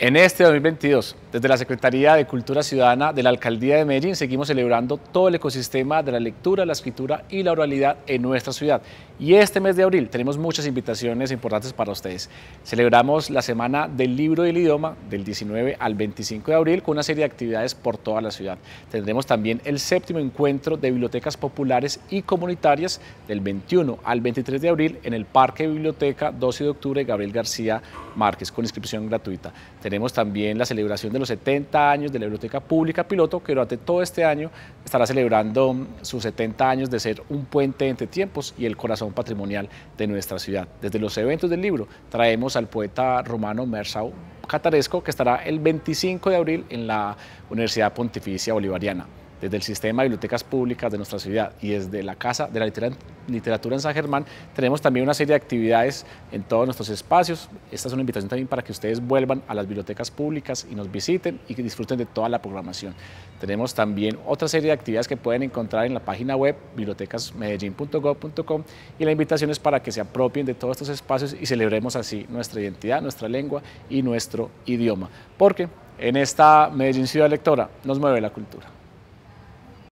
En este 2022, desde la Secretaría de Cultura Ciudadana de la Alcaldía de Medellín, seguimos celebrando todo el ecosistema de la lectura, la escritura y la oralidad en nuestra ciudad. Y este mes de abril tenemos muchas invitaciones importantes para ustedes. Celebramos la Semana del Libro y el Idioma del 19 al 25 de abril con una serie de actividades por toda la ciudad. Tendremos también el séptimo encuentro de bibliotecas populares y comunitarias del 21 al 23 de abril en el Parque Biblioteca 12 de Octubre Gabriel García Márquez con inscripción gratuita. Tenemos también la celebración de los 70 años de la Biblioteca Pública Piloto, que durante todo este año estará celebrando sus 70 años de ser un puente entre tiempos y el corazón patrimonial de nuestra ciudad. Desde los eventos del libro traemos al poeta romano Mersau Cataresco, que estará el 25 de abril en la Universidad Pontificia Bolivariana desde el sistema de bibliotecas públicas de nuestra ciudad y desde la Casa de la Literatura en San Germán, tenemos también una serie de actividades en todos nuestros espacios. Esta es una invitación también para que ustedes vuelvan a las bibliotecas públicas y nos visiten y que disfruten de toda la programación. Tenemos también otra serie de actividades que pueden encontrar en la página web bibliotecasmedellín.gov.com y la invitación es para que se apropien de todos estos espacios y celebremos así nuestra identidad, nuestra lengua y nuestro idioma. Porque en esta Medellín Ciudad Lectora nos mueve la cultura.